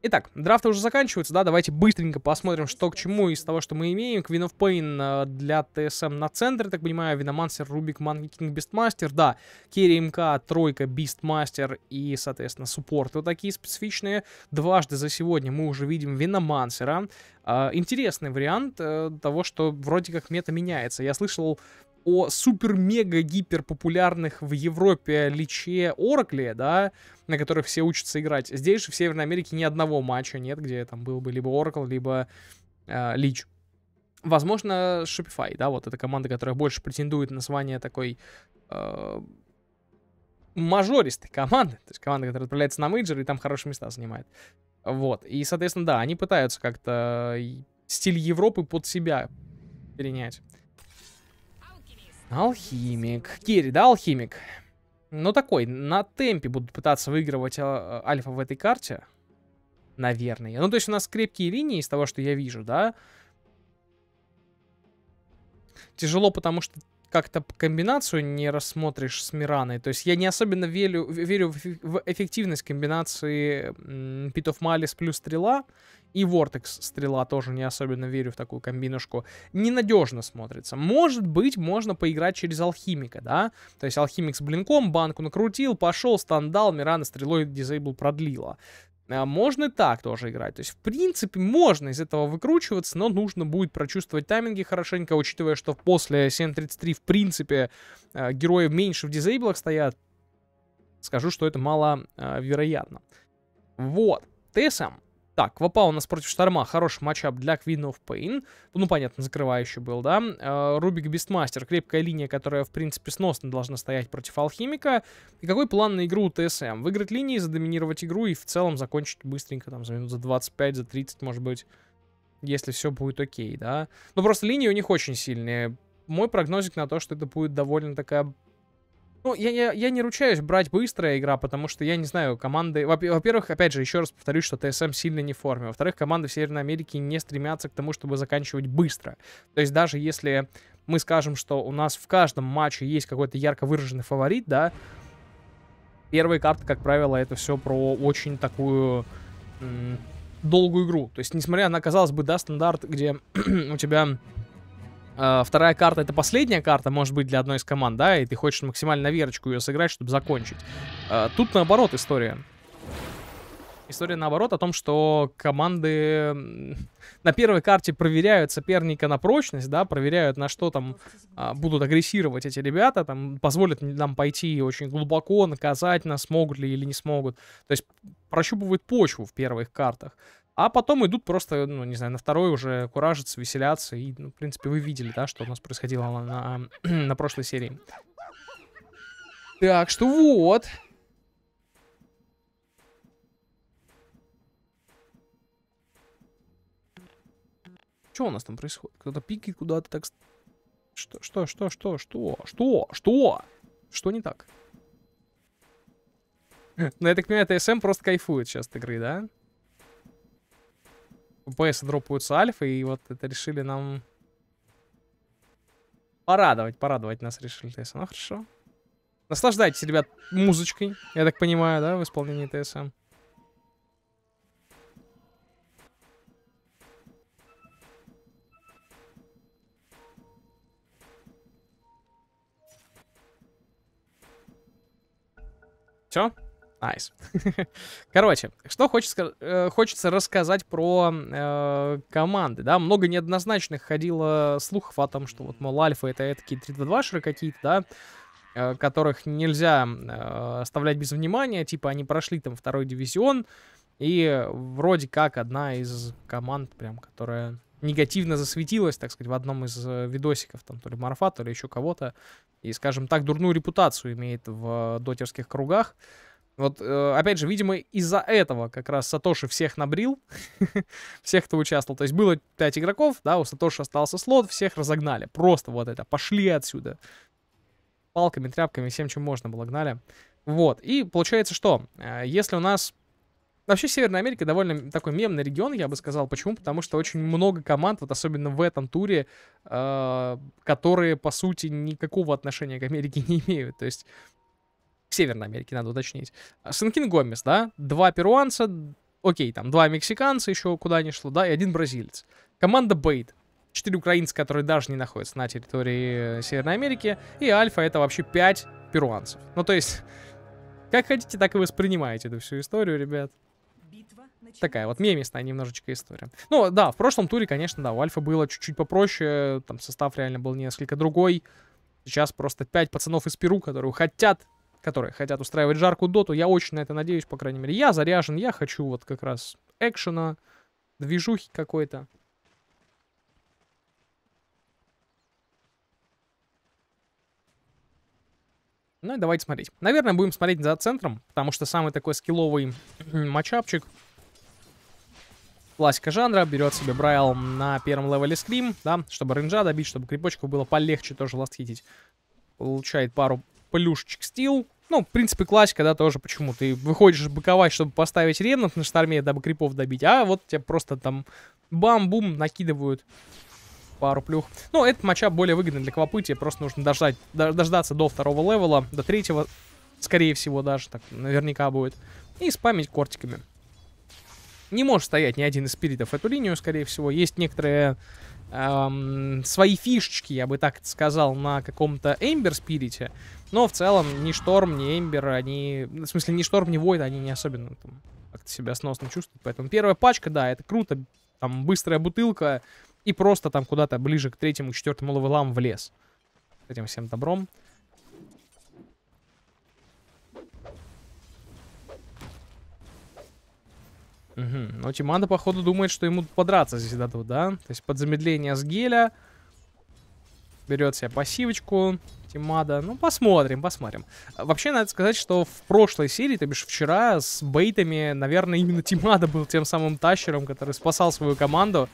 Итак, драфты уже заканчиваются, да, давайте быстренько посмотрим, что к чему из того, что мы имеем. Queen of Pain э, для ТСМ на центре, так понимаю, Виномансер, Рубик, Манги Кинг, Бистмастер, да, Керри МК, Тройка, Бистмастер и, соответственно, суппорт. Вот такие специфичные. Дважды за сегодня мы уже видим Виномансера. Э, интересный вариант э, того, что вроде как мета меняется. Я слышал о супер-мега-гипер популярных в Европе Личе Оракле, да, на которых все учатся играть. Здесь же в Северной Америке ни одного матча нет, где там был бы либо Оракл, либо э, Лич. Возможно, Shopify, да, вот эта команда, которая больше претендует на звание такой э, мажористой команды, то есть команда, которая отправляется на мейджор и там хорошие места занимает. Вот, и, соответственно, да, они пытаются как-то стиль Европы под себя перенять. Алхимик. Кири, да, алхимик? Ну, такой, на темпе будут пытаться выигрывать а, а альфа в этой карте. Наверное. Ну, то есть у нас крепкие линии из того, что я вижу, да? Тяжело, потому что как-то комбинацию не рассмотришь с Мираной. То есть я не особенно верю, верю в эффективность комбинации Пит оф Малис плюс Стрела. И Vortex стрела тоже не особенно верю в такую комбинушку. Ненадежно смотрится. Может быть, можно поиграть через алхимика, да? То есть алхимик с блинком, банку накрутил, пошел, стандал, Мирана стрелой дизейбл продлила. А можно и так тоже играть. То есть, в принципе, можно из этого выкручиваться, но нужно будет прочувствовать тайминги хорошенько, учитывая, что после 7.33, в принципе, э, герои меньше в дизейблах стоят. Скажу, что это мало вероятно. Вот. ТСМ. Так, Квапа у нас против Шторма. Хороший матчап для Queen of Pain. Ну, понятно, закрывающий был, да. Э, Рубик Бестмастер. Крепкая линия, которая, в принципе, сносно должна стоять против Алхимика. И какой план на игру у ТСМ? Выиграть линии, задоминировать игру и в целом закончить быстренько, там, за минут за 25, за 30, может быть, если все будет окей, да. Но ну, просто линии у них очень сильные. Мой прогнозик на то, что это будет довольно такая ну, я, я, я не ручаюсь брать быстрая игра, потому что я не знаю, команды... Во-первых, опять же, еще раз повторюсь, что ТСМ сильно не в форме. Во-вторых, команды в Северной Америке не стремятся к тому, чтобы заканчивать быстро. То есть даже если мы скажем, что у нас в каждом матче есть какой-то ярко выраженный фаворит, да, первые карты, как правило, это все про очень такую долгую игру. То есть, несмотря на, казалось бы, да, стандарт, где у тебя а, вторая карта это последняя карта, может быть, для одной из команд, да, и ты хочешь максимально верочку ее сыграть, чтобы закончить. А, тут наоборот история. История наоборот о том, что команды на первой карте проверяют соперника на прочность, да, проверяют на что там а, будут агрессировать эти ребята, там позволят нам пойти очень глубоко, наказать нас, смогут ли или не смогут. То есть прощупывают почву в первых картах. А потом идут просто, ну, не знаю, на второй уже куражиться, веселяться. И, ну, в принципе, вы видели, да, что у нас происходило на, на, на прошлой серии. Так что вот. Что у нас там происходит? Кто-то пикает куда-то так... Что, что, что, что, что, что, что? Что не так? Ну, я так понимаю, ТСМ просто кайфует сейчас от игры, да? FPS дропаются альфы и вот это решили нам порадовать, порадовать нас решили Т.С. Ну, хорошо. Наслаждайтесь, ребят, музычкой, я так понимаю, да, в исполнении ТСМ. Все? Айс. Короче, что хочется, э, хочется рассказать про э, команды, да, много неоднозначных ходило слухов о том, что вот, мол, Альфа это такие 3-2-2-шеры какие то да, э, которых нельзя э, оставлять без внимания, типа они прошли там второй дивизион, и вроде как одна из команд, прям, которая негативно засветилась, так сказать, в одном из э, видосиков, там, то ли Марфа, то ли еще кого-то, и, скажем так, дурную репутацию имеет в э, дотерских кругах, вот, э, опять же, видимо, из-за этого как раз Сатоши всех набрил, всех, кто участвовал. То есть было 5 игроков, да, у Сатоши остался слот, всех разогнали. Просто вот это, пошли отсюда. Палками, тряпками, всем, чем можно было, гнали. Вот, и получается что? Э, если у нас... Вообще Северная Америка довольно такой мемный регион, я бы сказал. Почему? Потому что очень много команд, вот особенно в этом туре, э, которые, по сути, никакого отношения к Америке не имеют. То есть Северной Америки, надо уточнить. А, Санкин Гомес, да, два перуанца, окей, там два мексиканца еще куда ни шло, да, и один бразилец. Команда Бейт, четыре украинца, которые даже не находятся на территории э, Северной Америки, и Альфа это вообще пять перуанцев. Ну, то есть, как хотите, так и воспринимаете эту всю историю, ребят. Такая вот мемистая немножечко история. Ну, да, в прошлом туре, конечно, да, у Альфа было чуть-чуть попроще, там состав реально был несколько другой. Сейчас просто пять пацанов из Перу, которые хотят которые хотят устраивать жаркую доту. Я очень на это надеюсь, по крайней мере. Я заряжен, я хочу вот как раз экшена, движухи какой-то. Ну и давайте смотреть. Наверное, будем смотреть за центром, потому что самый такой скилловый матчапчик. Классика жанра, берет себе Брайл на первом левеле скрим, да, чтобы ренджа добить, чтобы крепочку было полегче тоже ластхитить. Получает пару плюшечек стил. Ну, в принципе, классика, да, тоже почему. Ты выходишь боковать, чтобы поставить ревнов на шторме, дабы крипов добить, а вот тебе просто там бам-бум накидывают пару плюх. Ну, этот матча более выгодный для Квапытия, просто нужно дождать, дождаться до второго левела, до третьего, скорее всего, даже так наверняка будет, и спамить кортиками. Не может стоять ни один из спиритов эту линию, скорее всего. Есть некоторые эм, свои фишечки, я бы так сказал, на каком-то Эмбер Спирите. Но в целом ни Шторм, ни Эмбер, они... В смысле, ни Шторм, ни Войд, они не особенно там, как-то себя сносно чувствуют. Поэтому первая пачка, да, это круто. Там быстрая бутылка и просто там куда-то ближе к третьему, четвертому Ловелам в лес. С этим всем добром. Угу. Но Тиманда, походу, думает, что ему подраться здесь дадут, да? То есть под замедление с геля. Берет себе пассивочку. Тимада. Ну, посмотрим, посмотрим. А, вообще, надо сказать, что в прошлой серии, то бишь вчера, с бейтами, наверное, именно Тимада был тем самым тащером, который спасал свою команду.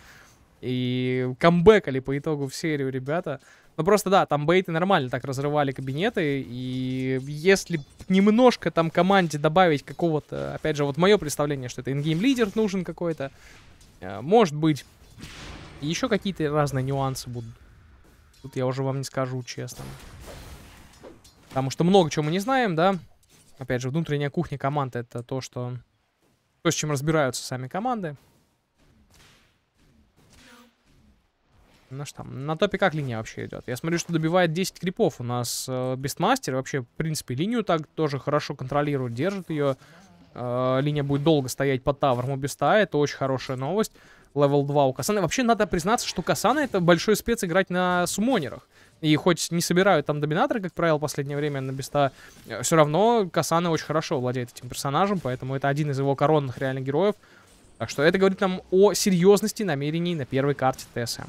И камбэкали по итогу в серию ребята. Ну просто да, там бейты нормально так разрывали кабинеты, и если немножко там команде добавить какого-то, опять же, вот мое представление, что это ингейм-лидер нужен какой-то, э, может быть, еще какие-то разные нюансы будут. Тут я уже вам не скажу, честно. Потому что много чего мы не знаем, да. Опять же, внутренняя кухня команды это то, что... То, с чем разбираются сами команды. Ну что, на топе как линия вообще идет? Я смотрю, что добивает 10 крипов. У нас э, Бестмастер вообще, в принципе, линию так тоже хорошо контролирует, держит ее. Э, линия будет долго стоять под тавром у Беста. Это очень хорошая новость. Левел 2 у Касаны. Вообще, надо признаться, что Касана это большой спец играть на сумонерах. И хоть не собирают там доминаторы как правило, в последнее время на Беста, э, все равно Касана очень хорошо владеет этим персонажем, поэтому это один из его коронных реальных героев. Так что это говорит нам о серьезности намерений на первой карте ТСМ.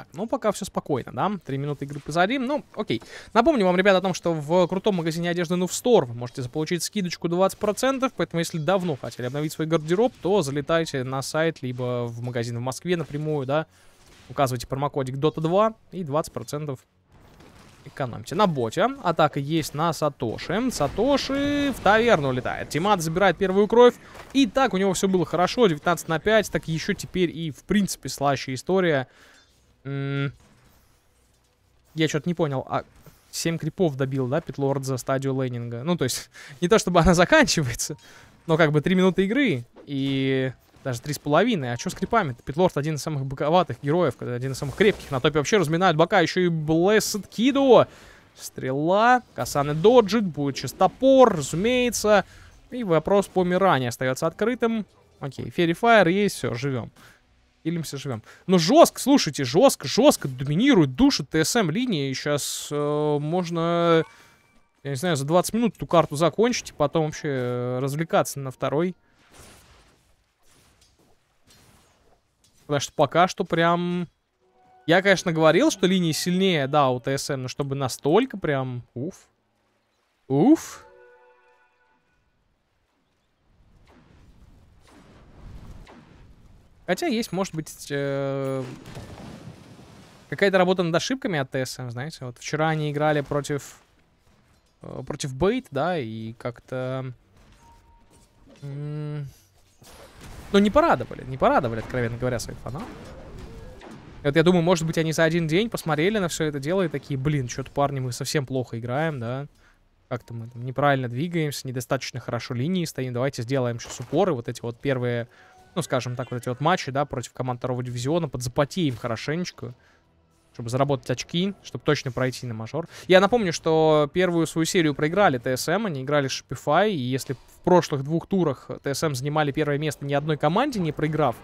Так, ну пока все спокойно, да? Три минуты игры позади, Ну, окей. Напомню вам, ребята, о том, что в крутом магазине одежды Nuf Store вы можете заполучить скидочку 20%, поэтому если давно хотели обновить свой гардероб, то залетайте на сайт, либо в магазин в Москве напрямую, да? Указывайте промокодик DOTA2 и 20% экономьте. На боте атака есть на Сатоши. Сатоши в таверну летает. Тимат забирает первую кровь. И так у него все было хорошо. 19 на 5. Так еще теперь и в принципе слаще история. Я что-то не понял, а 7 крипов добил, да, Питлорд за стадию лейнинга? Ну, то есть, не то чтобы она заканчивается, но как бы 3 минуты игры и даже 3,5. А что с крипами? -то? Питлорд один из самых боковатых героев, один из самых крепких. На топе вообще разминают бока, еще и Блэссед Кидо. Стрела, Касаны доджит, будет сейчас топор, разумеется. И вопрос по Миране остается открытым. Окей, Ферри Фаер есть, все, живем. Или мы все живем. Но жестко, слушайте, жестко, жестко доминирует, душит ТСМ линии. Сейчас э, можно, я не знаю, за 20 минут эту карту закончить и потом вообще э, развлекаться на второй. Потому что пока что прям... Я, конечно, говорил, что линии сильнее, да, у ТСМ, но чтобы настолько прям... Уф. Уф. Хотя есть, может быть, э, какая-то работа над ошибками от ТСМ, знаете. Вот вчера они играли против, э, против Бейт, да, и как-то... Э, ну, не порадовали, не порадовали, откровенно говоря, своих фанатов. вот я думаю, может быть, они за один день посмотрели на все это дело и такие, блин, что-то, парни, мы совсем плохо играем, да. Как-то мы там неправильно двигаемся, недостаточно хорошо линии стоим, давайте сделаем сейчас упоры, вот эти вот первые ну, скажем так, вот эти вот матчи, да, против команд второго дивизиона, подзапоти им хорошенечко, чтобы заработать очки, чтобы точно пройти на мажор. Я напомню, что первую свою серию проиграли ТСМ, они играли с Shopify, и если в прошлых двух турах ТСМ занимали первое место ни одной команде, не проиграв,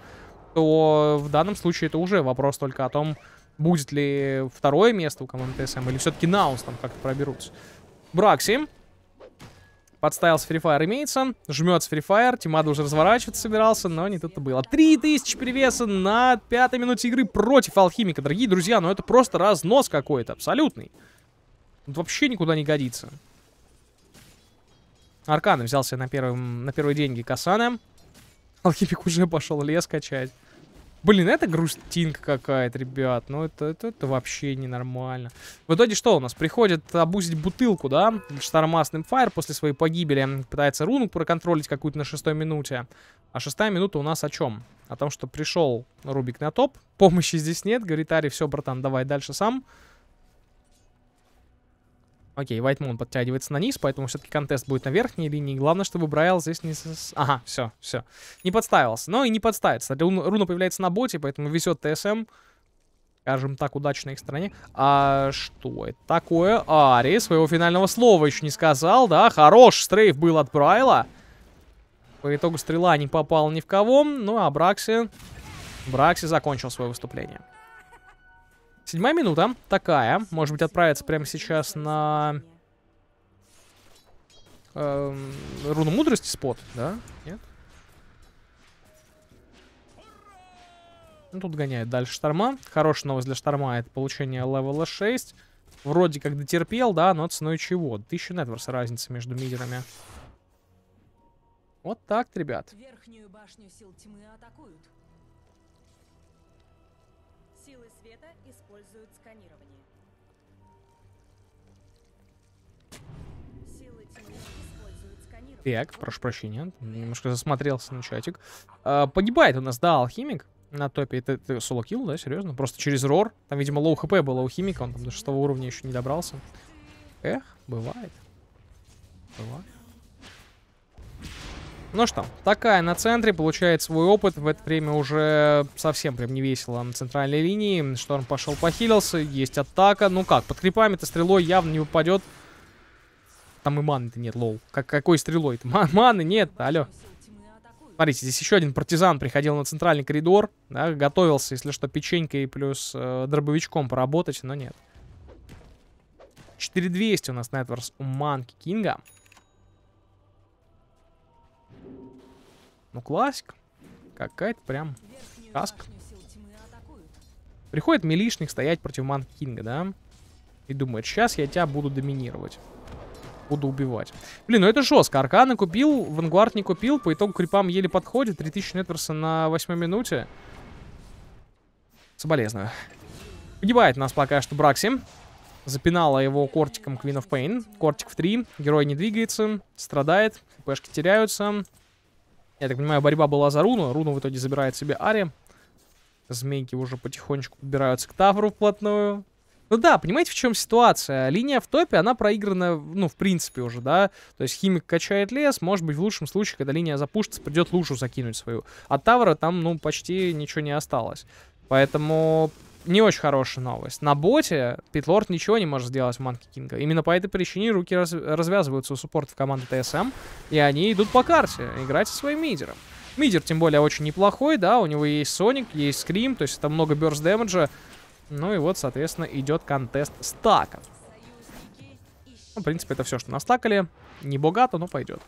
то в данном случае это уже вопрос только о том, будет ли второе место у команды ТСМ, или все-таки Наунс там как-то проберутся. Бракси Подставил с Free Fire имеется. Жмет с Free Fire. Тимада уже разворачиваться собирался, но не тут-то было. 3000 перевеса на пятой минуте игры против Алхимика. Дорогие друзья, ну это просто разнос какой-то, абсолютный. Тут вообще никуда не годится. Аркан взялся на, первом, на первые деньги Касана. Алхимик уже пошел лес качать. Блин, это грустинка какая-то, ребят. Ну, это, это, это вообще ненормально. В итоге что у нас? Приходит обузить бутылку, да? Штормас Файр после своей погибели пытается руну проконтролить какую-то на шестой минуте. А шестая минута у нас о чем? О том, что пришел Рубик на топ. Помощи здесь нет. Говорит Ари, все, братан, давай дальше сам. Окей, White Moon подтягивается на низ, поэтому все-таки контест будет на верхней линии. Главное, чтобы Брайл здесь не... Ага, все, все. Не подставился. Но и не подставится. Руна, руна появляется на боте, поэтому везет ТСМ. Скажем так, удачно их стороне. А что это такое? Ари своего финального слова еще не сказал, да? Хорош стрейф был от Брайла. По итогу стрела не попала ни в кого. Ну а Бракси... Бракси закончил свое выступление. Седьмая минута. Такая. Может быть, отправиться прямо сейчас на... Эм, руну мудрости спот, да? Нет? Ну, тут гоняет дальше Шторма. Хорошая новость для Шторма — это получение левела 6. Вроде как дотерпел, да, но ценой чего? Тысяча нетворс разница между мидерами. Вот так, ребят. Верхнюю башню сил тьмы атакуют. Силы света используют сканирование. Силы тьмы используют сканирование. Так, прошу прощения, немножко засмотрелся на чатик. А, погибает у нас, да, алхимик на топе. Это, это соло-килл, да, серьезно? Просто через рор. Там, видимо, лоу хп было у химика, он там до шестого уровня еще не добрался. Эх, бывает. Бывает. Ну что, такая на центре получает свой опыт. В это время уже совсем прям не весело на центральной линии. Шторм пошел похилился, есть атака. Ну как, под крипами-то стрелой явно не выпадет. Там и маны-то нет, лол. Как, какой стрелой-то? маны нет, алло. Смотрите, здесь еще один партизан приходил на центральный коридор. Да, готовился, если что, печенькой плюс э, дробовичком поработать, но нет. 4200 у нас на Нетворс у Манки Кинга. Ну, классик, Какая-то прям каска. Приходит милишник стоять против Манкинга, да? И думает, сейчас я тебя буду доминировать. Буду убивать. Блин, ну это жестко. Арканы купил, Вангуард не купил. По итогу крипам еле подходит. 3000 Нетверса на восьмой минуте. Соболезную. Погибает нас пока что Бракси. Запинала его кортиком Queen of Pain. Кортик в 3. Герой не двигается. Страдает. ХПшки теряются. Я так понимаю, борьба была за руну. Руну в итоге забирает себе Ари. Змейки уже потихонечку подбираются к Тавру вплотную. Ну да, понимаете, в чем ситуация? Линия в топе, она проиграна, ну, в принципе уже, да? То есть химик качает лес, может быть, в лучшем случае, когда линия запушится, придет лужу закинуть свою. А Тавра там, ну, почти ничего не осталось. Поэтому не очень хорошая новость. На боте Питлорд ничего не может сделать Манки Кинга. Именно по этой причине руки раз развязываются у суппортов команды ТСМ, и они идут по карте играть со своим мидером. Мидер, тем более, очень неплохой, да, у него есть Соник, есть Скрим, то есть это много бёрст дэмэджа. Ну и вот, соответственно, идет контест стака Ну, в принципе, это все, что настакали. Не богато, но пойдет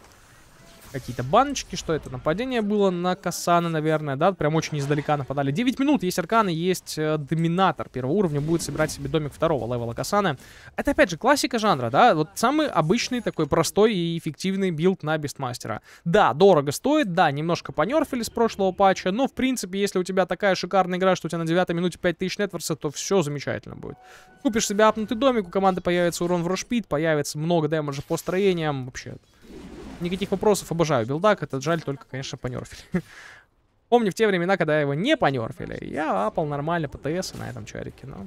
какие-то баночки, что это нападение было на Касаны, наверное, да, прям очень издалека нападали. 9 минут, есть Арканы, есть э, Доминатор первого уровня, будет собирать себе домик второго левела Касана. Это, опять же, классика жанра, да, вот самый обычный такой простой и эффективный билд на Бестмастера. Да, дорого стоит, да, немножко понерфили с прошлого патча, но, в принципе, если у тебя такая шикарная игра, что у тебя на 9 минуте 5000 нетворса, то все замечательно будет. Купишь себе апнутый домик, у команды появится урон в рошпит, появится много дэмэджа по строениям, вообще... -то никаких вопросов, обожаю билдак, этот жаль, только, конечно, понерфили. Помню в те времена, когда его не понерфили, я апал нормально по ТС на этом чарике. но...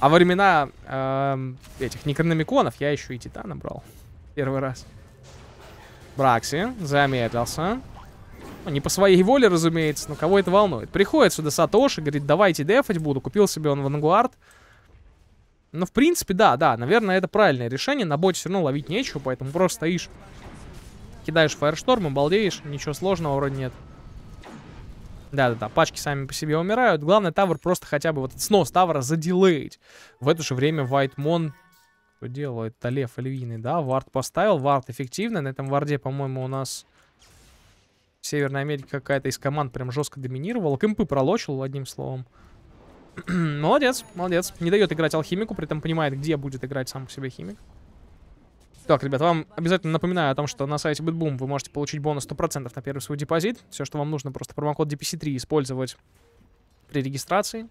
А во времена э, этих некрономиконов я еще и Титана брал. Первый раз. Бракси замедлился. Ну, не по своей воле, разумеется, но кого это волнует. Приходит сюда Сатоши, говорит, давайте дефать буду. Купил себе он Вангуард. Ну, в принципе, да, да, наверное, это правильное решение. На боте все равно ловить нечего, поэтому просто стоишь кидаешь фаершторм, обалдеешь, ничего сложного вроде нет. Да-да-да, пачки сами по себе умирают. Главное, тавр просто хотя бы вот снос тавра заделейть. В это же время Вайтмон... Что делает? Талеф Львиный, да? Вард поставил, вард эффективно. На этом варде, по-моему, у нас... Северная Америка какая-то из команд прям жестко доминировала. кемпы пролочил, одним словом. молодец, молодец. Не дает играть алхимику, при этом понимает, где будет играть сам по себе химик. Так, ребят, вам обязательно напоминаю о том, что на сайте BitBoom вы можете получить бонус 100% на первый свой депозит. Все, что вам нужно, просто промокод DPC3 использовать при регистрации.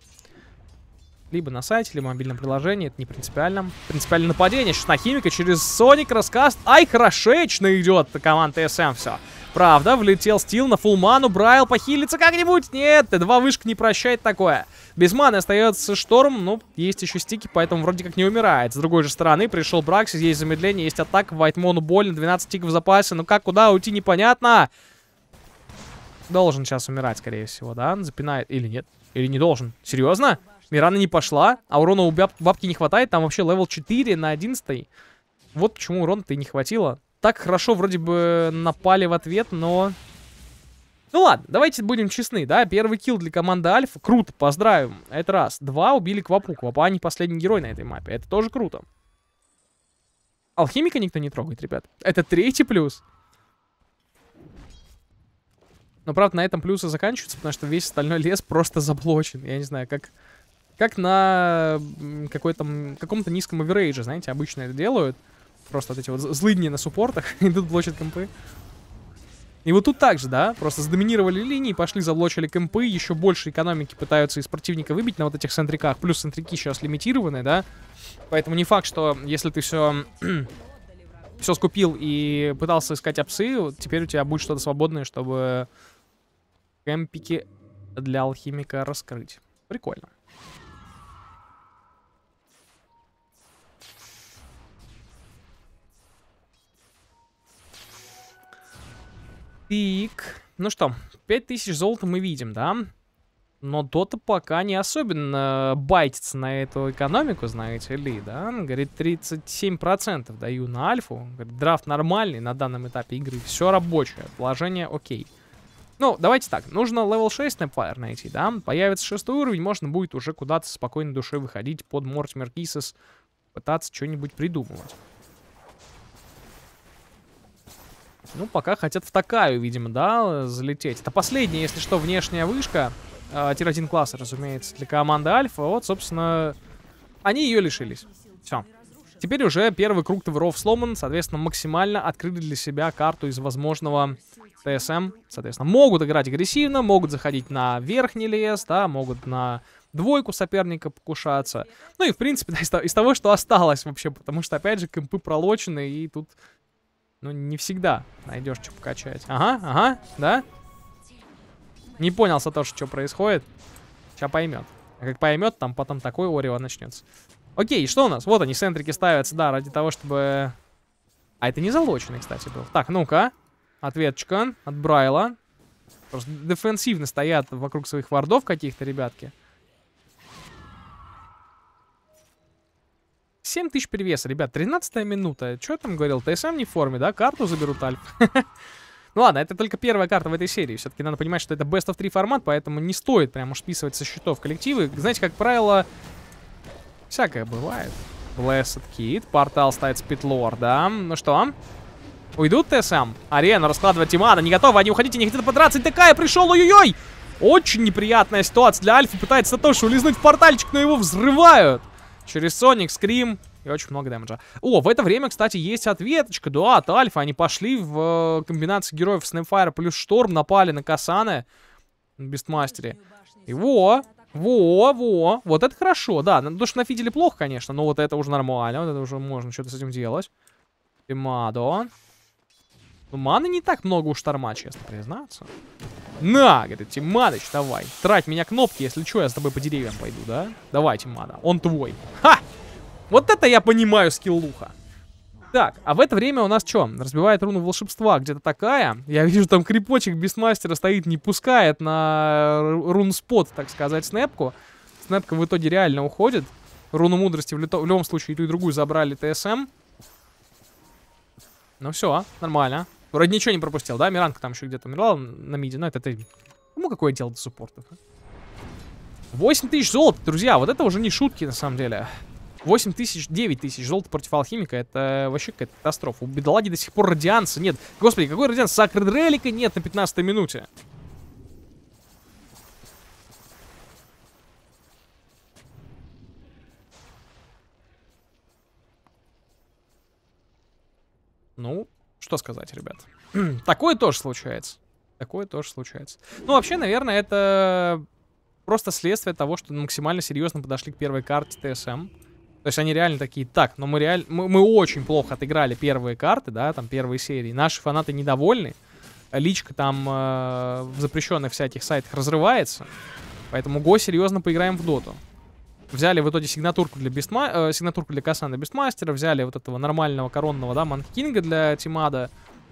Либо на сайте, либо в мобильном приложении, это не принципиально. Принципиально нападение сейчас на Химика через Соник, Раскаст. Ай, хорошечно идет команда СМ, все. Правда, влетел Стил на фулману, Брайл похилится как-нибудь. Нет, Т2 вышка не прощает такое. Без маны остается Шторм, ну, есть еще стики, поэтому вроде как не умирает. С другой же стороны, пришел Бракс, есть замедление, есть атака, Вайтмону больно, 12 тиков в запасе. Ну как, куда уйти, непонятно. Должен сейчас умирать, скорее всего, да? Запинает или нет? Или не должен? Серьезно? Мирана не пошла, а урона у баб бабки не хватает. Там вообще левел 4 на 11. Вот почему урона-то и не хватило. Так хорошо вроде бы напали в ответ, но... Ну ладно, давайте будем честны, да, первый килл для команды Альфа, круто, поздравим, это раз. Два, убили Квапу, Квапа не последний герой на этой мапе, это тоже круто. Алхимика никто не трогает, ребят, это третий плюс. Но правда на этом плюсы заканчиваются, потому что весь остальной лес просто заблочен, я не знаю, как... Как на какой-то каком-то низком оверейдже, знаете, обычно это делают. Просто вот эти вот злыдни на суппортах идут блочат компы. И вот тут также, да, просто сдоминировали линии, пошли, заблочили кемпы, еще больше экономики пытаются из противника выбить на вот этих центриках. Плюс центрики сейчас лимитированы, да. Поэтому не факт, что если ты все все скупил и пытался искать апсы, теперь у тебя будет что-то свободное, чтобы кемпики для алхимика раскрыть. Прикольно. Тык. Ну что, 5000 золота мы видим, да? Но Дота пока не особенно байтится на эту экономику, знаете ли, да? Говорит, 37% даю на альфу. Говорит, драфт нормальный на данном этапе игры. Все рабочее, положение окей. Ну, давайте так, нужно левел 6 на найти, да? Появится шестой уровень, можно будет уже куда-то спокойно душе выходить под Мортимер Кисес, пытаться что-нибудь придумывать. Ну, пока хотят в Такаю, видимо, да, залететь. Это последняя, если что, внешняя вышка. Э, а, Тир-1 класса, разумеется, для команды Альфа. Вот, собственно, они ее лишились. Все. Теперь уже первый круг товаров сломан, соответственно, максимально открыли для себя карту из возможного ТСМ. Соответственно, могут играть агрессивно, могут заходить на верхний лес, да, могут на двойку соперника покушаться. Ну и, в принципе, да, из, того, что осталось вообще, потому что, опять же, кемпы пролочены, и тут ну, не всегда найдешь, что покачать. Ага, ага, да? Не понял, Сатоши, что происходит. Сейчас поймет. А как поймет, там потом такой орево начнется. Окей, что у нас? Вот они, центрики ставятся, да, ради того, чтобы... А это не залоченный, кстати, был. Так, ну-ка. Ответочка от Брайла. Просто дефенсивно стоят вокруг своих вардов каких-то, ребятки. 7 тысяч перевеса, ребят, 13 минута. Что я там говорил? ТСМ не в форме, да? Карту заберут Альф. Ну ладно, это только первая карта в этой серии. Все-таки надо понимать, что это best of 3 формат, поэтому не стоит прямо уж списывать со счетов коллективы. Знаете, как правило, всякое бывает. Blessed Kid, портал ставит Спитлор, да? Ну что? Уйдут ТСМ? Арена раскладывает Тимана, не готовы, они уходите, не хотят подраться. И такая пришел, ой-ой-ой! Очень неприятная ситуация для Альфа. Пытается Сатоши улизнуть в портальчик, но его взрывают. Через Соник, Скрим и очень много дэмэджа. О, в это время, кстати, есть ответочка, да, от Альфа. Они пошли в э, комбинации героев Snapfire плюс Шторм, напали на Касаны. Бестмастере. И во, во, во. Вот это хорошо, да. Ну, То, что на Фиделе плохо, конечно, но вот это уже нормально. Вот это уже можно что-то с этим делать. Тимадо. Ну, маны не так много у шторма, честно признаться. На, говорит, Тиманыч, давай. Трать меня кнопки, если что, я с тобой по деревьям пойду, да? Давай, Тимана, он твой. Ха! Вот это я понимаю скиллуха. Так, а в это время у нас что? Разбивает руну волшебства, где-то такая. Я вижу, там крипочек без мастера стоит, не пускает на рунспот, так сказать, снэпку. Снэпка в итоге реально уходит. Руну мудрости в, в любом случае и ту и другую забрали ТСМ. Ну все, нормально. Вроде ничего не пропустил, да? Миранка там еще где-то умерла на миде, но это ты... Кому какое дело до суппортов? 8 а? тысяч золота, друзья, вот это уже не шутки на самом деле. 8 тысяч, 9 тысяч золота против алхимика, это вообще какая-то катастрофа. У бедолаги до сих пор радианса нет. Господи, какой радианс? Сакры релика нет на 15 минуте. Ну, что сказать, ребят? Такое тоже случается. Такое тоже случается. Ну, вообще, наверное, это просто следствие того, что максимально серьезно подошли к первой карте ТСМ. То есть они реально такие, так, но ну мы реально, мы, мы очень плохо отыграли первые карты, да, там первые серии. Наши фанаты недовольны. Личка там э, в запрещенных всяких сайтах разрывается. Поэтому го серьезно поиграем в доту. Взяли в итоге сигнатурку для, бестма... э, сигнатурку для Касана Бестмастера, взяли вот этого нормального коронного, да, Манкинга для Тимада,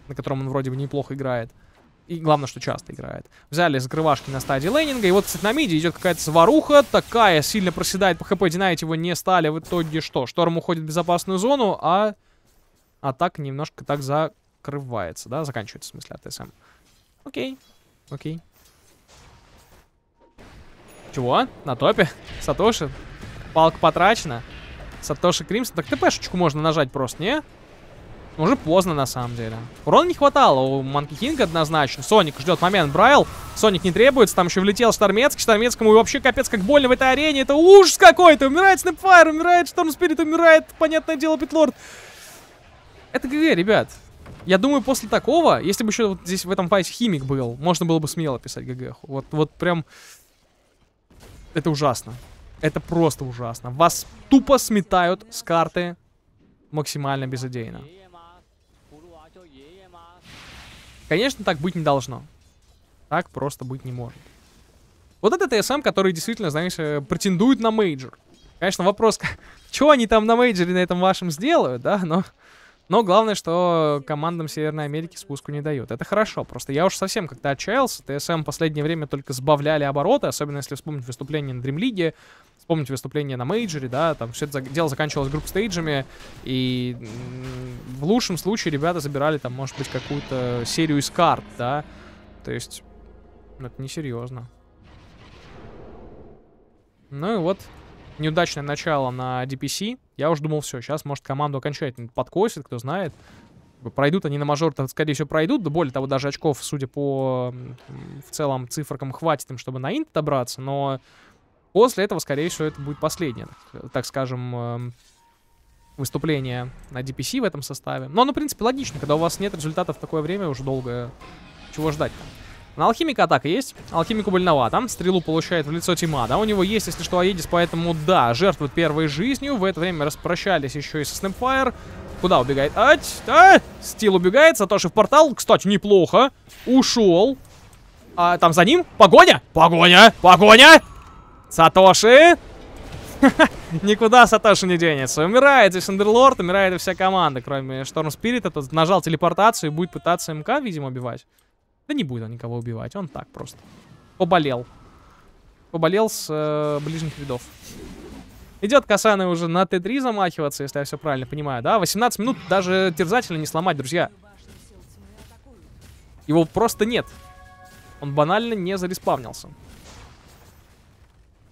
на котором он вроде бы неплохо играет. И главное, что часто играет. Взяли закрывашки на стадии лейнинга. И вот, кстати, на миде идет какая-то сваруха. Такая сильно проседает по хп. Динамить его не стали. В итоге что? Шторм уходит в безопасную зону, а атака немножко так закрывается. Да, заканчивается, в смысле, от СМ. Окей. Окей. Чего? На топе? Сатоши? Палка потрачена. Сатоши Кримсон. Так ТПшечку можно нажать просто, не? Ну, уже поздно, на самом деле. Урона не хватало у Манки Кинга однозначно. Соник ждет момент. Брайл. Соник не требуется. Там еще влетел Штормецкий. Штормецкому вообще капец как больно в этой арене. Это ужас какой-то. Умирает Снэпфайр, умирает Шторм Спирит, умирает, понятное дело, Питлорд. Это ГГ, ребят. Я думаю, после такого, если бы еще вот здесь в этом файте Химик был, можно было бы смело писать ГГ. Вот, вот прям... Это ужасно. Это просто ужасно. Вас тупо сметают с карты максимально безыдейно. Конечно, так быть не должно. Так просто быть не может. Вот это ТСМ, который действительно, знаешь, э, претендует на мейджор. Конечно, вопрос, что они там на мейджоре на этом вашем сделают, да, но... Но главное, что командам Северной Америки спуску не дают. Это хорошо. Просто я уж совсем как-то отчаялся. ТСМ в последнее время только сбавляли обороты, особенно если вспомнить выступление на Дримлиге, вспомнить выступление на Мейджере, да, там все это дело заканчивалось групп-стейджами, и в лучшем случае ребята забирали там, может быть, какую-то серию из карт, да. То есть, ну, это несерьезно. Ну и вот, неудачное начало на DPC. Я уже думал, все, сейчас, может, команду окончательно подкосит, кто знает. Пройдут они на мажор, то скорее всего, пройдут. Да более того, даже очков, судя по в целом цифрам, хватит им, чтобы на инт добраться. Но после этого, скорее всего, это будет последнее, так скажем, эм, выступление на DPC в этом составе. Но оно, в принципе, логично. Когда у вас нет результата в такое время, уже долго чего ждать -то. На алхимика атака есть. Алхимику больновато. Стрелу получает в лицо Тима, да? У него есть, если что, Аедис, поэтому да, жертвует первой жизнью. В это время распрощались еще и со Снэпфайр. Куда убегает? Ать! А! Стил убегает, Сатоши в портал. Кстати, неплохо. Ушел. А там за ним? Погоня! Погоня! Погоня! Сатоши! Никуда Сатоши не денется. Умирает здесь Андерлорд, умирает и вся команда, кроме Шторм Спирита. Тот нажал телепортацию и будет пытаться МК, видимо, убивать. Да не будет он никого убивать, он так просто. Поболел. Поболел с э, ближних рядов. Идет Касаны уже на Т3 замахиваться, если я все правильно понимаю, да? 18 минут даже терзателя не сломать, друзья. Его просто нет. Он банально не зареспавнился.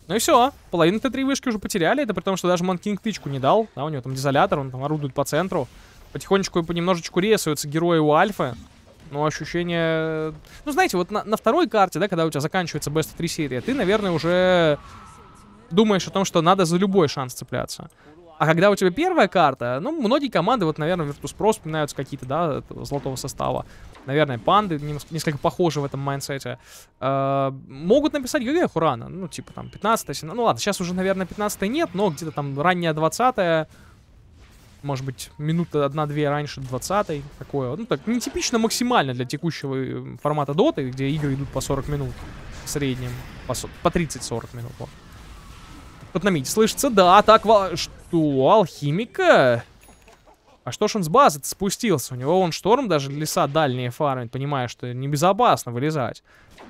Ну и все, половину Т3 вышки уже потеряли, это при том, что даже Манкинг тычку не дал, да, у него там дизолятор, он там орудует по центру. Потихонечку и понемножечку ресуются герои у Альфы. Но ощущение... Ну, знаете, вот на, на второй карте, да, когда у тебя заканчивается best 3 серия, ты, наверное, уже думаешь о том, что надо за любой шанс цепляться. А когда у тебя первая карта, ну, многие команды, вот, наверное, Virtus.pro вспоминаются какие-то, да, золотого состава. Наверное, панды несколько похожи в этом майнсете. Э, а, могут написать ГГ Хурана, ну, типа там 15 17 ну ладно, сейчас уже, наверное, 15 нет, но где-то там ранняя 20 -е, может быть, минута одна-две раньше 20 такое. Ну, так, нетипично максимально для текущего э, формата доты, где игры идут по 40 минут в среднем, по, по 30-40 минут. Вот. Тут слышится, да, так, ва... что, алхимика? А что ж он с базы спустился? У него он шторм даже леса дальние фармит, понимая, что небезопасно вылезать.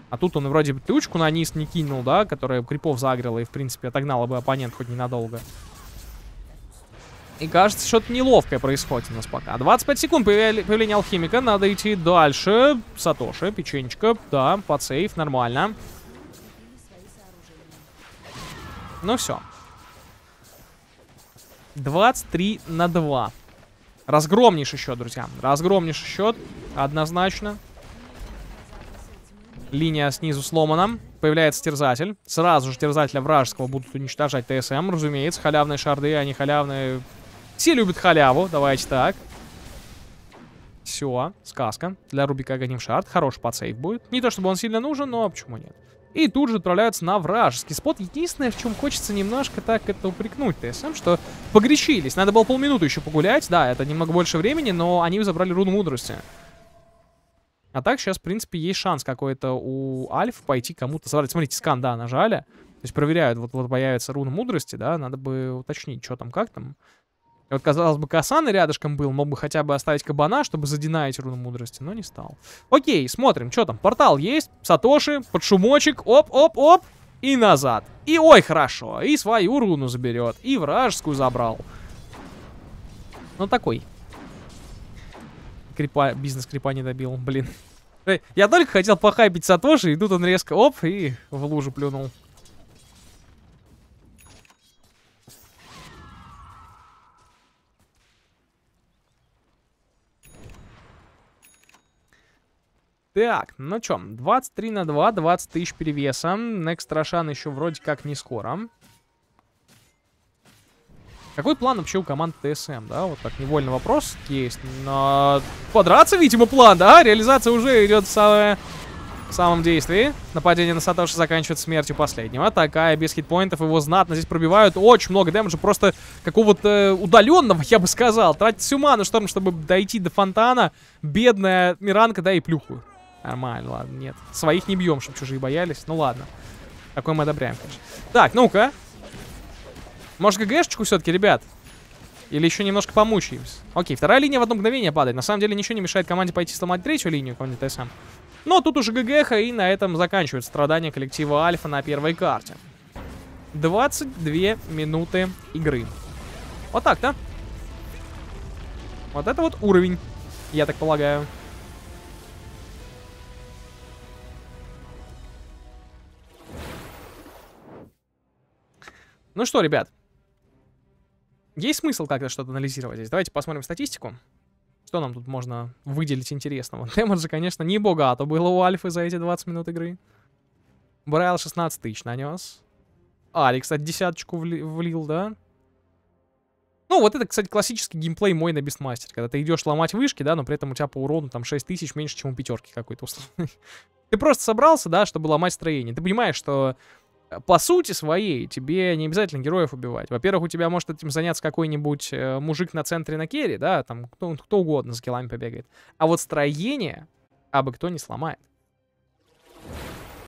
А тут он вроде бы тучку на низ не кинул, да, которая крипов загрела и, в принципе, отогнала бы оппонент хоть ненадолго. И кажется, что-то неловкое происходит у нас пока. 25 секунд появления алхимика. Надо идти дальше. Сатоши, печенечка. Да, под сейф, нормально. Ну все. 23 на 2. Разгромнейший счет, друзья. Разгромнейший счет. Однозначно. Линия снизу сломана. Появляется терзатель. Сразу же терзателя вражеского будут уничтожать ТСМ, разумеется. Халявные шарды, они а халявные все любят халяву, давайте так. Все, сказка. Для Рубика гоним шарт. Хороший подсейв будет. Не то чтобы он сильно нужен, но почему нет? И тут же отправляются на вражеский спот. Единственное, в чем хочется немножко так это упрекнуть ТСМ, что погречились. Надо было полминуты еще погулять. Да, это немного больше времени, но они забрали руну мудрости. А так сейчас, в принципе, есть шанс какой-то у Альф пойти кому-то собрать. Смотрите, скан, да, нажали. То есть проверяют, вот, вот появится руна мудрости, да, надо бы уточнить, что там, как там. И вот, казалось бы, Касана рядышком был, мог бы хотя бы оставить кабана, чтобы задинаить руну мудрости, но не стал. Окей, смотрим, что там. Портал есть, Сатоши, под шумочек, оп-оп-оп, и назад. И ой, хорошо, и свою руну заберет, и вражескую забрал. Ну, такой. Крипа, бизнес крипа не добил, блин. Э, я только хотел похайпить Сатоши, и тут он резко оп, и в лужу плюнул. Так, ну чё, 23 на 2, 20 тысяч перевеса. Next Рошан еще вроде как не скоро. Какой план вообще у команд ТСМ, да? Вот так невольно вопрос есть. Но подраться, видимо, план, да? Реализация уже идет в самое... В самом действии. Нападение на Сатоши заканчивается смертью последнего. Такая без хитпоинтов. Его знатно здесь пробивают. Очень много дэмэджа. Просто какого-то э, удаленного, я бы сказал. Тратить всю ману, чтобы дойти до фонтана. Бедная Миранка, да, и плюху. Нормально, ладно, нет. Своих не бьем, чтобы чужие боялись. Ну ладно. Такое мы одобряем, конечно. Так, ну-ка. Может, ГГшечку все-таки, ребят? Или еще немножко помучаемся? Окей, вторая линия в одно мгновение падает. На самом деле ничего не мешает команде пойти сломать третью линию, кого ТСМ. Но тут уже ГГХ, и на этом заканчивают страдания коллектива Альфа на первой карте. 22 минуты игры. Вот так, да? Вот это вот уровень, я так полагаю. Ну что, ребят, есть смысл как-то что-то анализировать здесь. Давайте посмотрим статистику. Что нам тут можно выделить интересного? Дэмэджа, конечно, не богато было у Альфы за эти 20 минут игры. Брайл 16 тысяч нанес. Алекс от десяточку вли влил, да? Ну, вот это, кстати, классический геймплей мой на Бестмастер. Когда ты идешь ломать вышки, да, но при этом у тебя по урону там 6 тысяч меньше, чем у пятерки какой-то Ты просто собрался, да, чтобы ломать строение. Ты понимаешь, что Э, по сути своей тебе не обязательно героев убивать. Во-первых, у тебя может этим заняться какой-нибудь э, мужик на центре на керри, да, там кто, кто угодно с килами побегает. А вот строение абы кто не сломает.